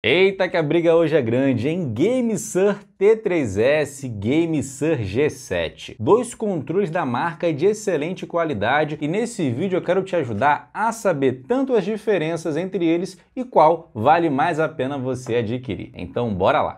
Eita que a briga hoje é grande, em GameSir T3S, GameSir G7. Dois controles da marca de excelente qualidade e nesse vídeo eu quero te ajudar a saber tanto as diferenças entre eles e qual vale mais a pena você adquirir. Então bora lá!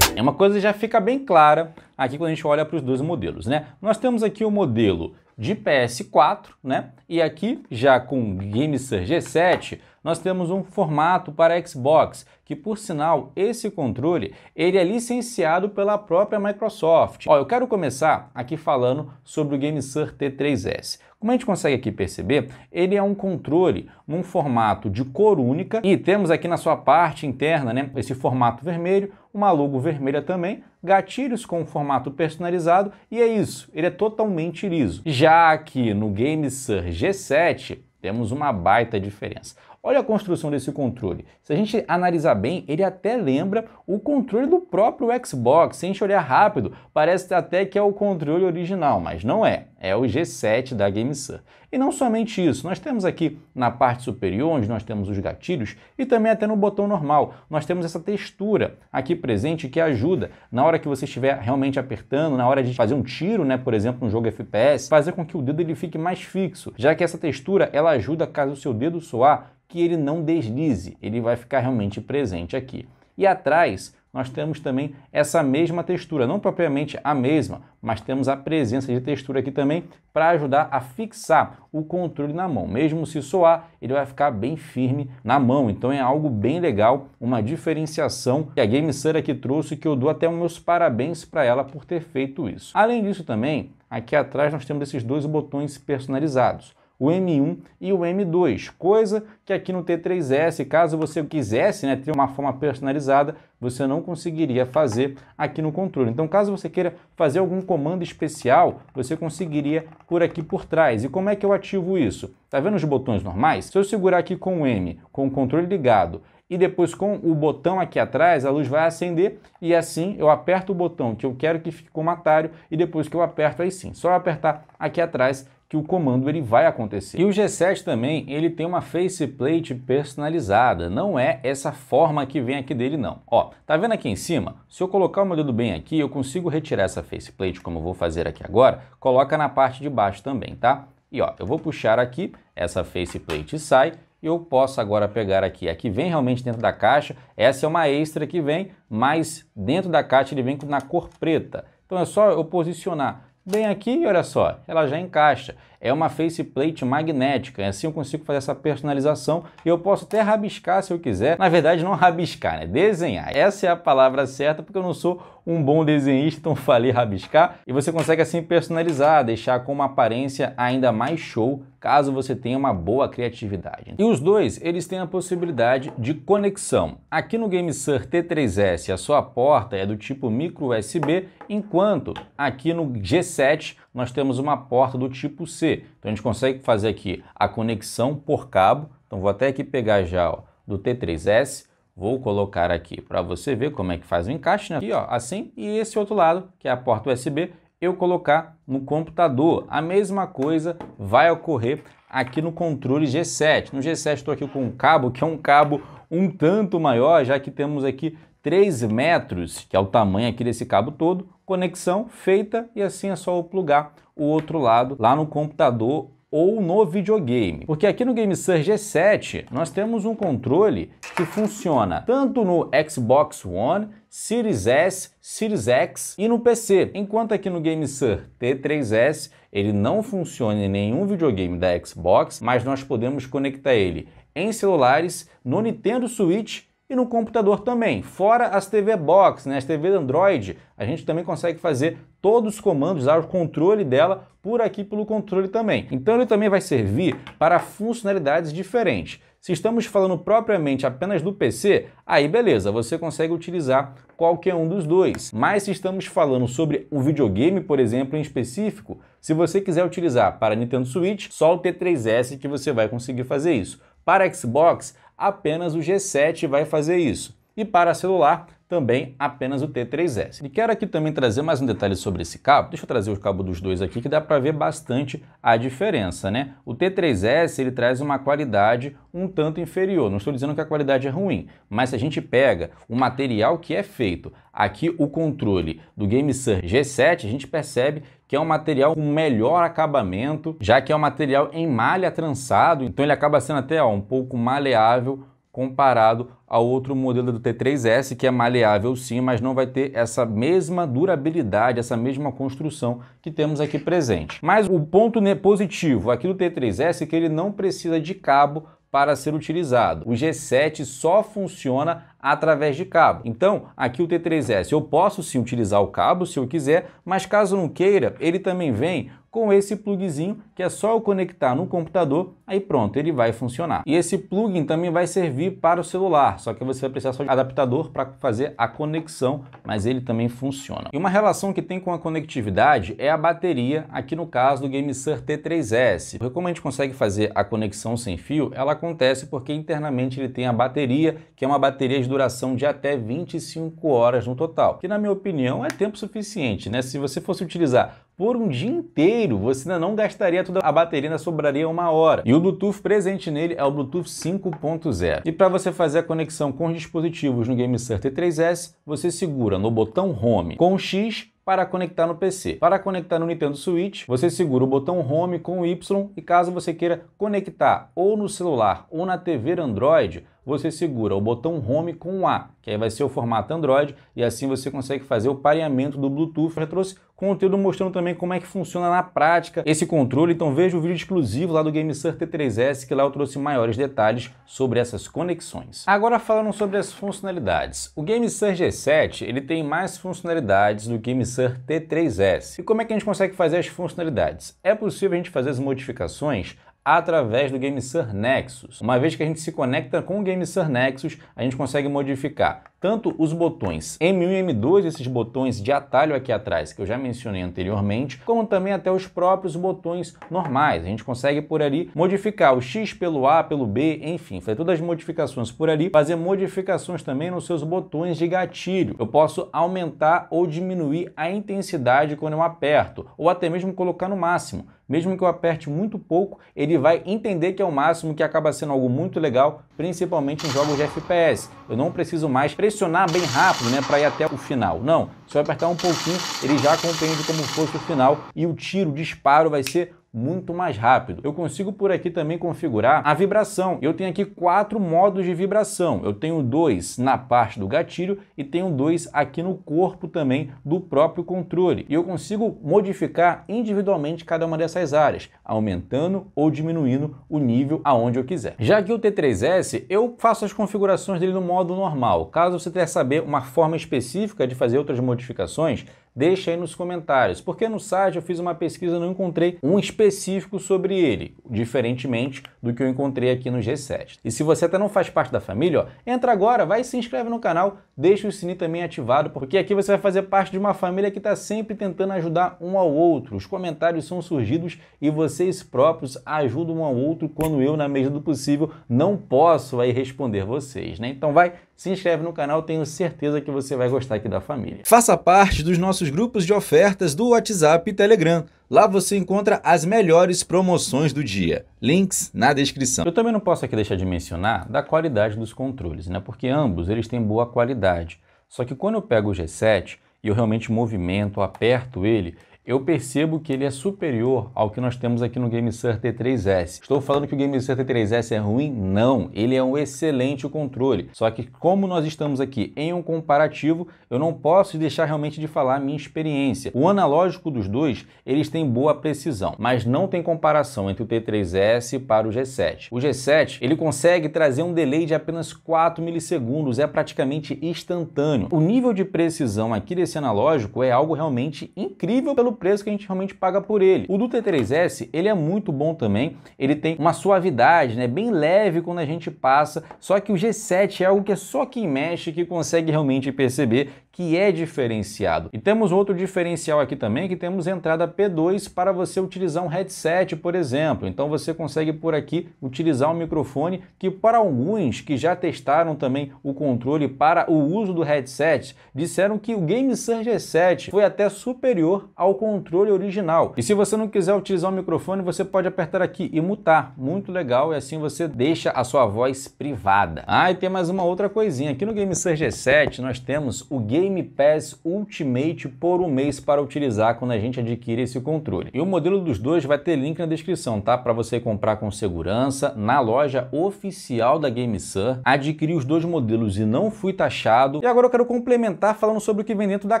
É uma coisa já fica bem clara aqui quando a gente olha para os dois modelos, né? Nós temos aqui o modelo de PS4, né? E aqui, já com GameSir G7, nós temos um formato para Xbox, que por sinal, esse controle, ele é licenciado pela própria Microsoft. Ó, eu quero começar aqui falando sobre o GameSir T3S. Como a gente consegue aqui perceber, ele é um controle num formato de cor única e temos aqui na sua parte interna né, esse formato vermelho, uma logo vermelha também, gatilhos com formato personalizado e é isso, ele é totalmente liso. Já aqui no GameSir G7, temos uma baita diferença. Olha a construção desse controle. Se a gente analisar bem, ele até lembra o controle do próprio Xbox. Se a gente olhar rápido, parece até que é o controle original, mas não é. É o G7 da GameSir. E não somente isso, nós temos aqui na parte superior, onde nós temos os gatilhos, e também até no botão normal, nós temos essa textura aqui presente que ajuda na hora que você estiver realmente apertando, na hora de fazer um tiro, né, por exemplo, no jogo FPS, fazer com que o dedo ele fique mais fixo, já que essa textura ela ajuda caso o seu dedo soar que ele não deslize, ele vai ficar realmente presente aqui. E atrás, nós temos também essa mesma textura, não propriamente a mesma, mas temos a presença de textura aqui também para ajudar a fixar o controle na mão. Mesmo se soar, ele vai ficar bem firme na mão, então é algo bem legal, uma diferenciação que a GameSir aqui trouxe que eu dou até meus parabéns para ela por ter feito isso. Além disso também, aqui atrás nós temos esses dois botões personalizados o M1 e o M2, coisa que aqui no T3S, caso você quisesse né, ter uma forma personalizada, você não conseguiria fazer aqui no controle. Então, caso você queira fazer algum comando especial, você conseguiria por aqui por trás. E como é que eu ativo isso? Tá vendo os botões normais? Se eu segurar aqui com o M, com o controle ligado, e depois com o botão aqui atrás a luz vai acender e assim eu aperto o botão que eu quero que fique como atalho e depois que eu aperto aí sim, só apertar aqui atrás que o comando ele vai acontecer. E o G7 também, ele tem uma faceplate personalizada, não é essa forma que vem aqui dele não. Ó, tá vendo aqui em cima? Se eu colocar o meu dedo bem aqui, eu consigo retirar essa faceplate, como eu vou fazer aqui agora, coloca na parte de baixo também, tá? E ó, eu vou puxar aqui, essa faceplate sai, eu posso agora pegar aqui. Aqui vem realmente dentro da caixa, essa é uma extra que vem, mas dentro da caixa ele vem na cor preta. Então é só eu posicionar bem aqui e olha só, ela já encaixa é uma faceplate magnética. É assim eu consigo fazer essa personalização e eu posso até rabiscar se eu quiser. Na verdade, não rabiscar, né? Desenhar. Essa é a palavra certa porque eu não sou um bom desenhista, então falei rabiscar. E você consegue assim personalizar, deixar com uma aparência ainda mais show, caso você tenha uma boa criatividade. E os dois, eles têm a possibilidade de conexão. Aqui no GameSir T3S, a sua porta é do tipo micro USB, enquanto aqui no G7 nós temos uma porta do tipo C. Então a gente consegue fazer aqui a conexão por cabo. Então vou até aqui pegar já ó, do T3S, vou colocar aqui para você ver como é que faz o encaixe, né? Aqui, ó, assim, e esse outro lado, que é a porta USB, eu colocar no computador. A mesma coisa vai ocorrer aqui no controle G7. No G7 estou aqui com um cabo, que é um cabo um tanto maior, já que temos aqui 3 metros, que é o tamanho aqui desse cabo todo, conexão feita e assim é só eu plugar o outro lado lá no computador ou no videogame. Porque aqui no GameSir G7 nós temos um controle que funciona tanto no Xbox One, Series S, Series X e no PC. Enquanto aqui no GameSir T3S ele não funciona em nenhum videogame da Xbox, mas nós podemos conectar ele em celulares, no Nintendo Switch e no computador também. Fora as TV Box, né, as TV Android, a gente também consegue fazer todos os comandos, usar o controle dela por aqui pelo controle também. Então ele também vai servir para funcionalidades diferentes. Se estamos falando propriamente apenas do PC, aí beleza, você consegue utilizar qualquer um dos dois. Mas se estamos falando sobre um videogame, por exemplo, em específico, se você quiser utilizar para Nintendo Switch, só o T3S que você vai conseguir fazer isso. Para Xbox, apenas o G7 vai fazer isso e para celular também apenas o T3S. E quero aqui também trazer mais um detalhe sobre esse cabo. Deixa eu trazer o cabo dos dois aqui que dá para ver bastante a diferença, né? O T3S ele traz uma qualidade um tanto inferior. Não estou dizendo que a qualidade é ruim, mas se a gente pega o material que é feito, aqui o controle do GameSir G7, a gente percebe que é um material com melhor acabamento, já que é um material em malha trançado, então ele acaba sendo até ó, um pouco maleável comparado ao outro modelo do T3S, que é maleável sim, mas não vai ter essa mesma durabilidade, essa mesma construção que temos aqui presente. Mas o ponto positivo aqui do T3S é que ele não precisa de cabo para ser utilizado. O G7 só funciona através de cabo. Então, aqui o T3S, eu posso sim utilizar o cabo se eu quiser, mas caso não queira, ele também vem com esse plugzinho que é só eu conectar no computador, aí pronto, ele vai funcionar. E esse plugin também vai servir para o celular, só que você vai precisar só de adaptador para fazer a conexão, mas ele também funciona. E uma relação que tem com a conectividade é a bateria, aqui no caso do GameSir T3S. Porque como a gente consegue fazer a conexão sem fio, ela acontece porque internamente ele tem a bateria, que é uma bateria de duração de até 25 horas no total, que na minha opinião é tempo suficiente, né? Se você fosse utilizar por um dia inteiro, você ainda não gastaria toda a bateria, ainda sobraria uma hora. E o Bluetooth presente nele é o Bluetooth 5.0. E para você fazer a conexão com os dispositivos no GameSir T3S, você segura no botão Home com X para conectar no PC. Para conectar no Nintendo Switch, você segura o botão Home com Y e caso você queira conectar ou no celular ou na TV Android, você segura o botão Home com o A, que aí vai ser o formato Android, e assim você consegue fazer o pareamento do Bluetooth. Já trouxe conteúdo mostrando também como é que funciona na prática esse controle, então veja o vídeo exclusivo lá do GameSir T3S, que lá eu trouxe maiores detalhes sobre essas conexões. Agora falando sobre as funcionalidades. O GameSir G7 ele tem mais funcionalidades do que o GameSir T3S. E como é que a gente consegue fazer as funcionalidades? É possível a gente fazer as modificações através do GameSir Nexus. Uma vez que a gente se conecta com o GameSir Nexus, a gente consegue modificar tanto os botões M1 e M2, esses botões de atalho aqui atrás que eu já mencionei anteriormente, como também até os próprios botões normais. A gente consegue por ali modificar o X pelo A, pelo B, enfim, fazer todas as modificações por ali, fazer modificações também nos seus botões de gatilho. Eu posso aumentar ou diminuir a intensidade quando eu aperto, ou até mesmo colocar no máximo. Mesmo que eu aperte muito pouco, ele vai entender que é o máximo, que acaba sendo algo muito legal, principalmente em jogos de FPS. Eu não preciso mais pressionar bem rápido, né, para ir até o final. Não, você vai apertar um pouquinho, ele já compreende como fosse o final e o tiro, o disparo vai ser muito mais rápido. Eu consigo por aqui também configurar a vibração. Eu tenho aqui quatro modos de vibração. Eu tenho dois na parte do gatilho e tenho dois aqui no corpo também do próprio controle. E eu consigo modificar individualmente cada uma dessas áreas, aumentando ou diminuindo o nível aonde eu quiser. Já que o T3S, eu faço as configurações dele no modo normal. Caso você quer saber uma forma específica de fazer outras modificações, Deixa aí nos comentários, porque no site eu fiz uma pesquisa e não encontrei um específico sobre ele, diferentemente do que eu encontrei aqui no G7. E se você até não faz parte da família, ó, entra agora, vai se inscreve no canal, deixa o sininho também ativado, porque aqui você vai fazer parte de uma família que está sempre tentando ajudar um ao outro. Os comentários são surgidos e vocês próprios ajudam um ao outro quando eu, na medida do possível, não posso aí responder vocês, né? Então vai, se inscreve no canal, tenho certeza que você vai gostar aqui da família. Faça parte dos nossos grupos de ofertas do WhatsApp e Telegram. Lá você encontra as melhores promoções do dia. Links na descrição. Eu também não posso aqui deixar de mencionar da qualidade dos controles, né? Porque ambos eles têm boa qualidade. Só que quando eu pego o G7 e eu realmente movimento, aperto ele, eu percebo que ele é superior ao que nós temos aqui no GameSir T3S. Estou falando que o GameSir T3S é ruim? Não, ele é um excelente controle. Só que como nós estamos aqui em um comparativo, eu não posso deixar realmente de falar a minha experiência. O analógico dos dois, eles têm boa precisão, mas não tem comparação entre o T3S para o G7. O G7, ele consegue trazer um delay de apenas 4 milissegundos, é praticamente instantâneo. O nível de precisão aqui desse analógico é algo realmente incrível pelo preço que a gente realmente paga por ele. O do T3S, ele é muito bom também, ele tem uma suavidade, né, bem leve quando a gente passa, só que o G7 é algo que é só quem mexe que consegue realmente perceber que é diferenciado. E temos outro diferencial aqui também, que temos entrada P2 para você utilizar um headset, por exemplo. Então você consegue por aqui utilizar um microfone que para alguns que já testaram também o controle para o uso do headset, disseram que o Game Surge 7 foi até superior ao controle original. E se você não quiser utilizar o microfone, você pode apertar aqui e mutar. Muito legal, e assim você deixa a sua voz privada. Ah, e tem mais uma outra coisinha. Aqui no Game Surge 7 nós temos o Game Game Pass Ultimate por um mês para utilizar quando a gente adquire esse controle. E o modelo dos dois vai ter link na descrição, tá? Para você comprar com segurança na loja oficial da GameSun. Adquiri os dois modelos e não fui taxado. E agora eu quero complementar falando sobre o que vem dentro da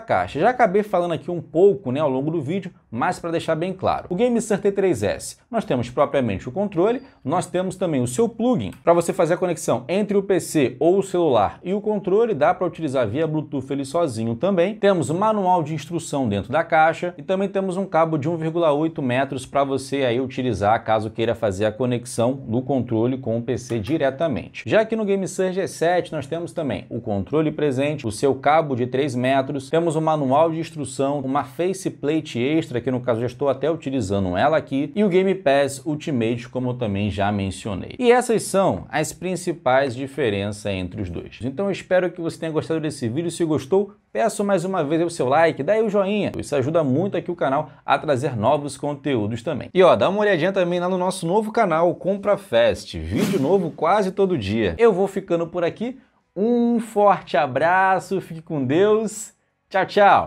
caixa. Já acabei falando aqui um pouco, né, ao longo do vídeo, mas para deixar bem claro, o GameSir T3S, nós temos propriamente o controle, nós temos também o seu plugin para você fazer a conexão entre o PC ou o celular e o controle, dá para utilizar via Bluetooth ele sozinho também. Temos o manual de instrução dentro da caixa e também temos um cabo de 1,8 metros para você aí utilizar caso queira fazer a conexão do controle com o PC diretamente. Já que no GameSir G7 nós temos também o controle presente, o seu cabo de 3 metros, temos o manual de instrução, uma faceplate extra aqui, no caso já estou até utilizando ela aqui, e o Game Pass Ultimate, como eu também já mencionei. E essas são as principais diferenças entre os dois. Então eu espero que você tenha gostado desse vídeo, se gostou, peço mais uma vez o seu like, dá aí o joinha, isso ajuda muito aqui o canal a trazer novos conteúdos também. E ó, dá uma olhadinha também lá no nosso novo canal, Compra Fest, vídeo novo quase todo dia. Eu vou ficando por aqui, um forte abraço, fique com Deus, tchau, tchau!